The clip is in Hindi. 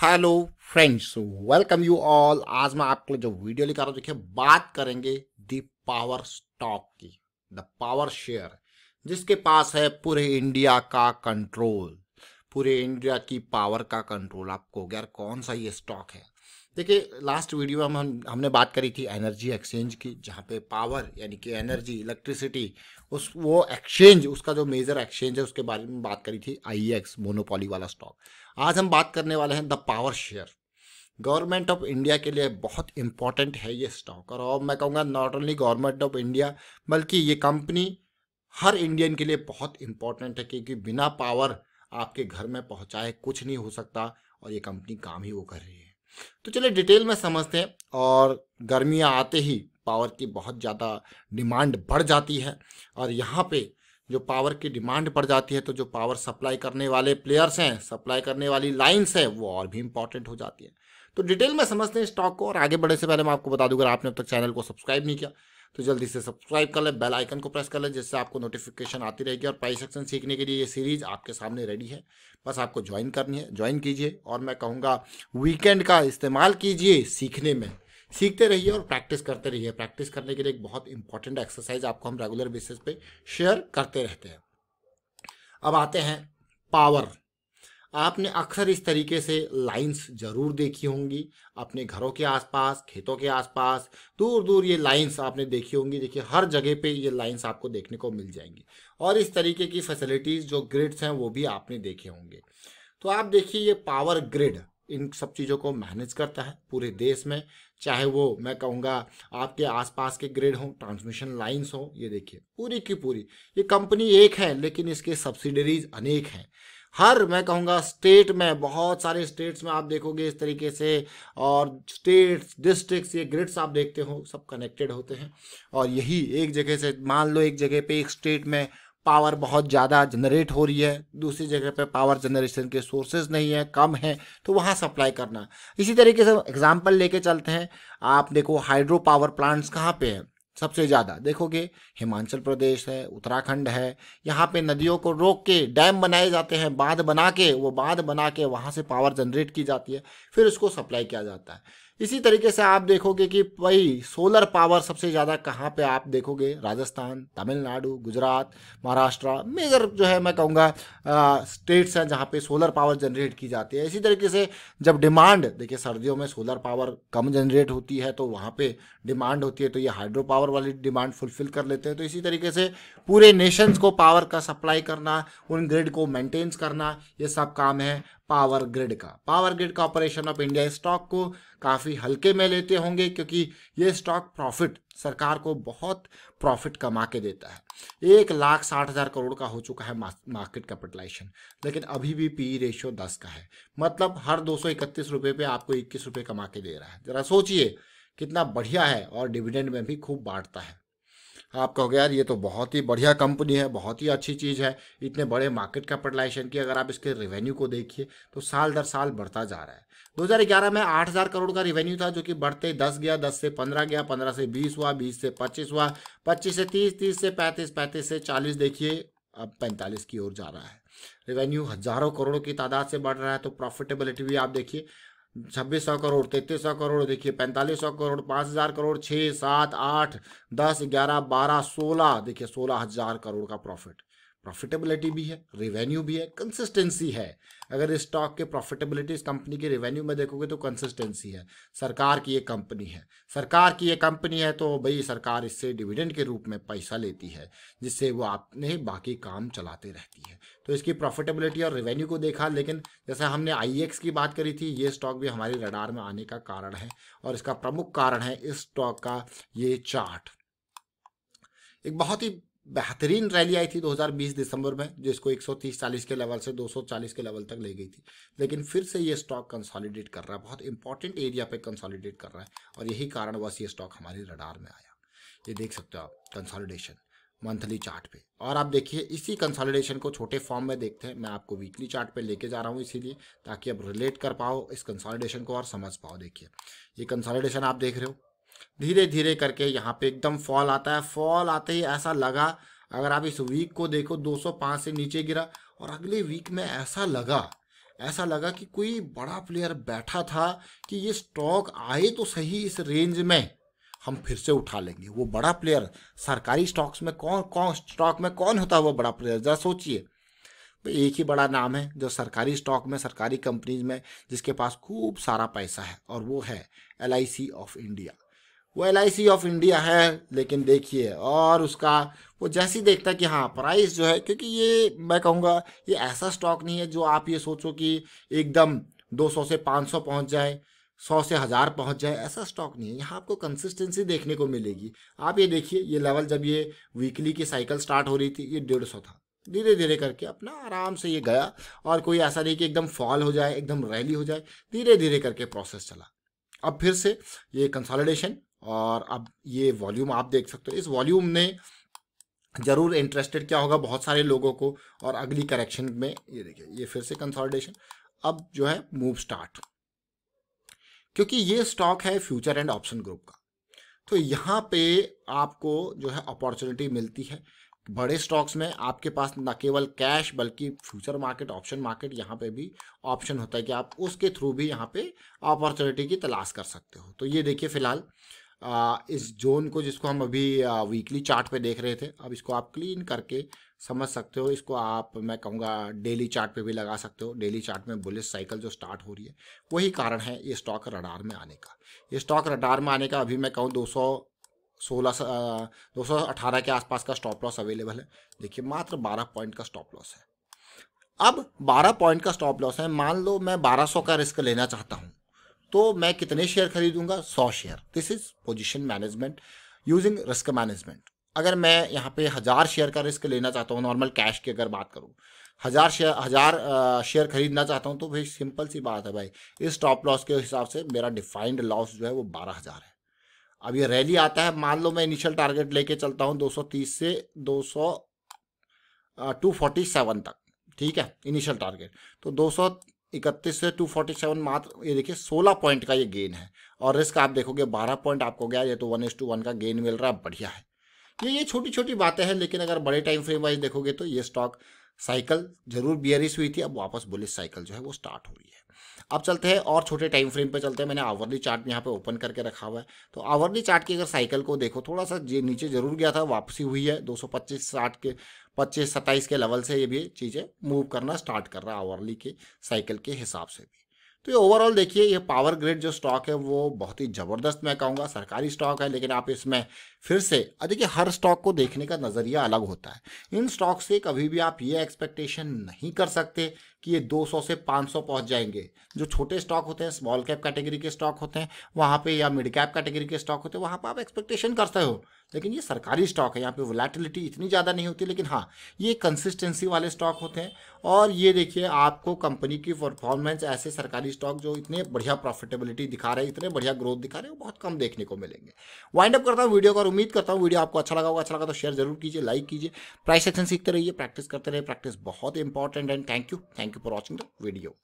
Hello friends welcome you all आज मैं आपके लिए जो वीडियो लेकर रहा हूँ देखिए बात करेंगे दी पावर स्टॉक की द पावर शेयर जिसके पास है पूरे इंडिया का कंट्रोल पूरे इंडिया की पावर का कंट्रोल आपको हो गया यार कौन सा ये स्टॉक है देखिए लास्ट वीडियो में हम, हमने बात करी थी एनर्जी एक्सचेंज की जहाँ पे पावर यानी कि एनर्जी इलेक्ट्रिसिटी उस वो एक्सचेंज उसका जो मेजर एक्सचेंज है उसके बारे में बात करी थी आई एक्स मोनोपॉली वाला स्टॉक आज हम बात करने वाले हैं the power share government of India के लिए बहुत इंपॉर्टेंट है ये स्टॉक और मैं कहूँगा not only government of India बल्कि ये कंपनी हर इंडियन के लिए बहुत इंपॉर्टेंट है क्योंकि बिना पावर आपके घर में पहुंचाए कुछ नहीं हो सकता और ये कंपनी काम ही वो कर रही है तो चलिए डिटेल में समझते हैं और गर्मियाँ आते ही पावर की बहुत ज़्यादा डिमांड बढ़ जाती है और यहाँ पे जो पावर की डिमांड बढ़ जाती है तो जो पावर सप्लाई करने वाले प्लेयर्स हैं सप्लाई करने वाली लाइन्स हैं वो और भी इंपॉर्टेंट हो जाती है तो डिटेल में समझते हैं स्टॉक को और आगे बढ़ने से पहले मैं आपको बता दूँ अगर आपने अब तक चैनल को सब्सक्राइब नहीं किया तो जल्दी से सब्सक्राइब कर लें बेल आइकन को प्रेस कर लें जिससे आपको नोटिफिकेशन आती रहेगी और प्राइस एक्शन सीखने के लिए ये सीरीज आपके सामने रेडी है बस आपको ज्वाइन करनी है ज्वाइन कीजिए और मैं कहूँगा वीकेंड का इस्तेमाल कीजिए सीखने में सीखते रहिए और प्रैक्टिस करते रहिए प्रैक्टिस करने के लिए एक बहुत इंपॉर्टेंट एक्सरसाइज आपको हम रेगुलर बेसिस पे शेयर करते रहते हैं अब आते हैं पावर आपने अक्सर इस तरीके से लाइंस ज़रूर देखी होंगी अपने घरों के आसपास खेतों के आसपास दूर दूर ये लाइंस आपने देखी होंगी देखिए हर जगह पे ये लाइंस आपको देखने को मिल जाएंगी और इस तरीके की फैसिलिटीज़ जो ग्रिड्स हैं वो भी आपने देखे होंगे तो आप देखिए ये पावर ग्रिड इन सब चीज़ों को मैनेज करता है पूरे देश में चाहे वो मैं कहूँगा आपके आसपास के ग्रिड हों ट्रांसमिशन लाइंस हों ये देखिए पूरी की पूरी ये कंपनी एक है लेकिन इसके सब्सिडरीज अनेक हैं हर मैं कहूँगा स्टेट में बहुत सारे स्टेट्स में आप देखोगे इस तरीके से और स्टेट्स डिस्ट्रिक्ट्स ये ग्रिड्स आप देखते हो सब कनेक्टेड होते हैं और यही एक जगह से मान लो एक जगह पे एक स्टेट में पावर बहुत ज़्यादा जनरेट हो रही है दूसरी जगह पे पावर जनरेशन के सोर्सेज नहीं है कम है तो वहाँ सप्लाई करना इसी तरीके से एग्जाम्पल लेके चलते हैं आप देखो हाइड्रो पावर प्लांट्स कहाँ पे हैं सबसे ज़्यादा देखोगे हिमाचल प्रदेश है उत्तराखंड है यहाँ पे नदियों को रोक के डैम बनाए जाते हैं बांध बना के वो बांध बना के वहाँ से पावर जनरेट की जाती है फिर उसको सप्लाई किया जाता है इसी तरीके से आप देखोगे कि वही सोलर पावर सबसे ज़्यादा कहाँ पे आप देखोगे राजस्थान तमिलनाडु गुजरात महाराष्ट्र मेजर जो है मैं कहूँगा स्टेट्स हैं जहाँ पे सोलर पावर जनरेट की जाती है इसी तरीके से जब डिमांड देखिए सर्दियों में सोलर पावर कम जनरेट होती है तो वहाँ पे डिमांड होती है तो ये हाइड्रो पावर वाली डिमांड फुलफिल कर लेते हैं तो इसी तरीके से पूरे नेशंस को पावर का सप्लाई करना उन ग्रिड को मेंटेन्स करना ये सब काम है पावर ग्रिड का power grid corporation of India stock को काफ़ी हल्के में लेते होंगे क्योंकि ये स्टॉक प्रॉफिट सरकार को बहुत प्रॉफिट कमा के देता है एक लाख साठ हज़ार करोड़ का हो चुका है मार्केट कैपिटलाइजेशन लेकिन अभी भी पी रेशियो दस का है मतलब हर दो सौ इकतीस रुपये पर आपको इक्कीस रुपये कमा के दे रहा है ज़रा सोचिए कितना बढ़िया है और डिविडेंड में भी खूब बांटता है आप कहोगे यार ये तो बहुत ही बढ़िया कंपनी है बहुत ही अच्छी चीज़ है इतने बड़े मार्केट कैपिटलाइजेशन की अगर आप इसके रेवेन्यू को देखिए तो साल दर साल बढ़ता जा रहा है 2011 में 8000 करोड़ का रेवेन्यू था जो कि बढ़ते 10 गया 10 से 15 गया 15 से 20 हुआ 20 से 25 हुआ 25 से 30 30 से 35 35 से 40 देखिए अब 45 की ओर जा रहा है रेवेन्यू हजारों करोड़ों की तादाद से बढ़ रहा है तो प्रॉफिटेबिलिटी भी आप देखिए छब्बीस सौ करोड़ तैतीस सौ करोड़ देखिए पैंतालीस सौ करोड़ पाँच हज़ार करोड़ छः सात आठ दस ग्यारह बारह सोलह देखिए सोलह हज़ार करोड़ का प्रॉफिट प्रॉफिटेबिलिटी भी है रिवेन्यू भी है कंसिस्टेंसी है अगर इस स्टॉक के प्रॉफिटेबिलिटी इस कंपनी के रिवेन्यू में देखोगे तो कंसिस्टेंसी है सरकार की ये कंपनी है सरकार की ये कंपनी है तो भाई सरकार इससे डिविडेंड के रूप में पैसा लेती है जिससे वो अपने बाकी काम चलाते रहती है तो इसकी प्रॉफिटेबिलिटी और रेवेन्यू को देखा लेकिन जैसा हमने आई e की बात करी थी ये स्टॉक भी हमारे रडार में आने का कारण है और इसका प्रमुख कारण है इस स्टॉक का ये चार्ट एक बहुत ही बेहतरीन रैली आई थी 2020 दिसंबर में जिसको 130-40 के लेवल से 240 के लेवल तक ले गई थी लेकिन फिर से ये स्टॉक कंसोलिडेट कर रहा है बहुत इंपॉर्टेंट एरिया पे कंसोलिडेट कर रहा है और यही कारणवश ये स्टॉक हमारे रडार में आया ये देख सकते हो आप कंसोलिडेशन मंथली चार्ट पे और आप देखिए इसी कंसोलिडेशन को छोटे फॉर्म में देखते हैं मैं आपको वीकली चार्ट पे लेके जा रहा हूँ इसीलिए ताकि आप रिलेट कर पाओ इस कंसोलिडेशन को और समझ पाओ देखिए ये कंसोलिडेशन आप देख रहे हो धीरे धीरे करके यहाँ पे एकदम फॉल आता है फॉल आते ही ऐसा लगा अगर आप इस वीक को देखो 205 से नीचे गिरा और अगले वीक में ऐसा लगा ऐसा लगा कि कोई बड़ा प्लेयर बैठा था कि ये स्टॉक आए तो सही इस रेंज में हम फिर से उठा लेंगे वो बड़ा प्लेयर सरकारी स्टॉक्स में कौन कौन स्टॉक में कौन होता है वो बड़ा प्लेयर जरा सोचिए एक ही बड़ा नाम है जो सरकारी स्टॉक में सरकारी कंपनीज में जिसके पास खूब सारा पैसा है और वो है एल ऑफ इंडिया वो एल ऑफ इंडिया है लेकिन देखिए और उसका वो जैसे ही देखता है कि हाँ प्राइस जो है क्योंकि ये मैं कहूँगा ये ऐसा स्टॉक नहीं है जो आप ये सोचो कि एकदम 200 से 500 पहुँच जाए सौ से हज़ार पहुँच जाए ऐसा स्टॉक नहीं है यहाँ आपको कंसिस्टेंसी देखने को मिलेगी आप ये देखिए ये लेवल जब ये वीकली की साइकिल स्टार्ट हो रही थी ये डेढ़ सौ था धीरे धीरे करके अपना आराम से ये गया और कोई ऐसा नहीं कि एकदम फॉल हो जाए एकदम रैली हो जाए धीरे धीरे करके प्रोसेस चला अब फिर से ये कंसोलिडेशन और अब ये वॉल्यूम आप देख सकते हो इस वॉल्यूम ने जरूर इंटरेस्टेड क्या होगा बहुत सारे लोगों को और अगली करेक्शन में ये देखिए ये फिर से कंसोलिडेशन अब जो है मूव स्टार्ट क्योंकि ये स्टॉक है फ्यूचर एंड ऑप्शन ग्रुप का तो यहाँ पे आपको जो है अपॉर्चुनिटी मिलती है बड़े स्टॉक्स में आपके पास न केवल कैश बल्कि फ्यूचर मार्केट ऑप्शन मार्केट यहाँ पे भी ऑप्शन होता है कि आप उसके थ्रू भी यहाँ पे अपॉर्चुनिटी की तलाश कर सकते हो तो ये देखिए फिलहाल इस जोन को जिसको हम अभी वीकली चार्ट पे देख रहे थे अब इसको आप क्लीन करके समझ सकते हो इसको आप मैं कहूँगा डेली चार्ट पे भी लगा सकते हो डेली चार्ट में बुलिस साइकिल जो स्टार्ट हो रही है वही कारण है ये स्टॉक रडार में आने का ये स्टॉक रडार में आने का अभी मैं कहूँ दो सोलह दो सौ अठारह के आसपास का स्टॉप लॉस अवेलेबल है देखिए मात्र बारह पॉइंट का स्टॉप लॉस है अब बारह पॉइंट का स्टॉप लॉस है मान लो मैं बारह सौ का रिस्क लेना चाहता हूँ तो मैं कितने शेयर खरीदूंगा सौ share this is position management using risk management अगर मैं यहाँ पे हज़ार शेयर का रिस्क लेना चाहता हूँ नॉर्मल कैश की अगर बात करूँ हज़ार शेयर हज़ार शेयर खरीदना चाहता हूँ तो भाई सिंपल सी बात है भाई इस स्टॉप लॉस के हिसाब से मेरा डिफाइंड लॉस जो है वो बारह हज़ार है अब ये रैली आता है मान लो मैं इनिशियल टारगेट लेके चलता हूँ 230 से 200 टू तक ठीक है इनिशियल टारगेट तो 200 इकतीस से टू फोर्टी सेवन मात्र ये देखिए सोलह पॉइंट का ये गेन है और रिस्क आप देखोगे बारह पॉइंट आपको गया ये तो वन एस टू वन का गेन मिल रहा है बढ़िया है ये ये छोटी छोटी बातें हैं लेकिन अगर बड़े टाइम फ्रेम वाइज देखोगे तो ये स्टॉक साइकिल जरूर बियरिश हुई थी अब वापस बुलिस साइकिल जो है वो स्टार्ट हो रही है अब चलते हैं और छोटे टाइम फ्रेम पे चलते हैं मैंने आवर्ली चार्ट भी यहाँ पे ओपन करके रखा हुआ है तो आवर्ली चार्ट की अगर साइकिल को देखो थोड़ा सा ये नीचे जरूर गया था वापसी हुई है 225 साठ के पच्चीस सत्ताईस के लेवल से ये भी चीज़ें मूव करना स्टार्ट कर रहा है आवर्ली के साइकिल के हिसाब से भी तो ये ओवरऑल देखिए ये पावर ग्रिड जो स्टॉक है वो बहुत ही ज़बरदस्त मैं कहूँगा सरकारी स्टॉक है लेकिन आप इसमें फिर से देखिए हर स्टॉक को देखने का नज़रिया अलग होता है इन स्टॉक से कभी भी आप ये एक्सपेक्टेशन नहीं कर सकते कि ये 200 से 500 पहुंच जाएंगे जो छोटे स्टॉक होते हैं स्मॉल कैप कैटेगरी के स्टॉक होते हैं वहाँ पे या मिड कैप कैटेगरी के स्टॉक होते हैं वहाँ पर आप एक्सपेक्टेशन करते हो लेकिन ये सरकारी स्टॉक है यहाँ पे वोलेटिलिटी इतनी ज़्यादा नहीं होती लेकिन हाँ ये कंसिस्टेंसी वाले स्टॉक होते हैं और ये देखिए आपको कंपनी की परफॉर्मेंस ऐसे सरकारी स्टॉक जो इतने बढ़िया प्रॉफिटेबिलिटी दिखा रहे हैं इतने बढ़िया ग्रोथ दिखा रहे हैं वो बहुत कम देखने को मिलेंगे वाइंड अप करता हूँ वीडियो को और उम्मीद करता हूँ वीडियो आपको अच्छा लगा होगा अच्छा लगा तो शेयर जरूर कीजिए लाइक कीजिए प्राइस एक्शन सीखते रहिए प्रैक्टिस करते रहिए प्रैक्टिस बहुत important and thank you thank you you for watching the video.